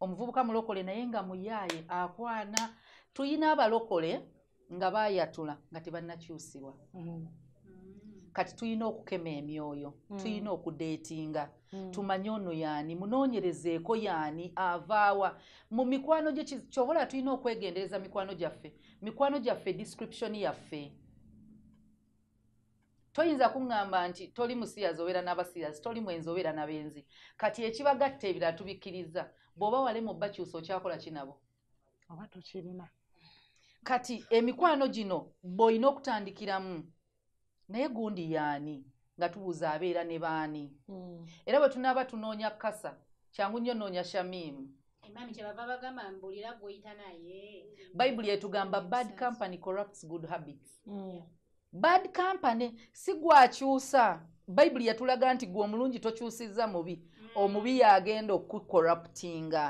omuvubuka mulokole naye nga muyaaye akwana tulina abalokole nga baayatula nga tebannakyusibwa mm. kati tulina okukema emyoyo mm. tulina okudeetinga mm. tumanye ono yaani munoonyerezeeko yaani avaawa mu mikwano gye kyobola tulina okwegendereza mikwano gyaffe mikwano gyaffe disicription yaffe toyinza kuŋŋamba nti toli musiyazi obeera n'abasiyazi toli mwenzi obeera nabenzi kati ekibagatta ebirala tubikkiriza bw'oba wale mu bakyusa okyakola kinabo oba tokirina kati emikwano gino bw'olina okutandikiramu naye gundi yaani nga tubuuza abeera ne baani hmm. era bwe tunaaba tunoonya kasa kyangu nnyo noonya shamiimu bayibuli etugamba bad company corrupts good habits mm. bad company sigwakyusa bayibuli yatulaga nti gwe omulungi tokyusizza mubi omubi mm. yaagenda okukorruptinga